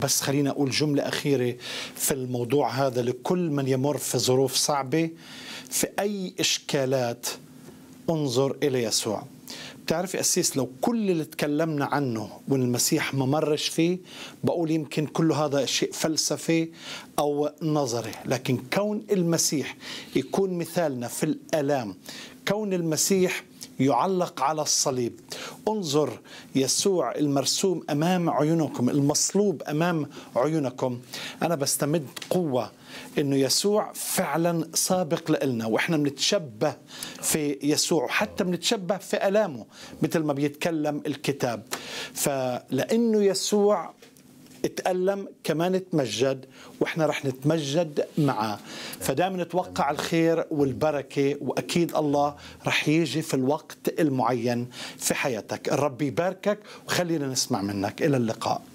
بس خلينا أقول جملة أخيرة في الموضوع هذا لكل من يمر في ظروف صعبة في أي إشكالات انظر إلى يسوع بتعرف أسيس لو كل اللي تكلمنا عنه والمسيح ما مرش فيه بقول يمكن كل هذا شيء فلسفي أو نظري لكن كون المسيح يكون مثالنا في الألام كون المسيح يعلق على الصليب انظر يسوع المرسوم امام عيونكم المصلوب امام عيونكم انا بستمد قوه انه يسوع فعلا سابق لنا واحنا بنتشبه في يسوع وحتى بنتشبه في الامه مثل ما بيتكلم الكتاب فلانه يسوع تألم كمان تمجد وإحنا رح نتمجد معه فدائما نتوقع الخير والبركة وأكيد الله رح يجي في الوقت المعين في حياتك الرب يباركك وخلينا نسمع منك إلى اللقاء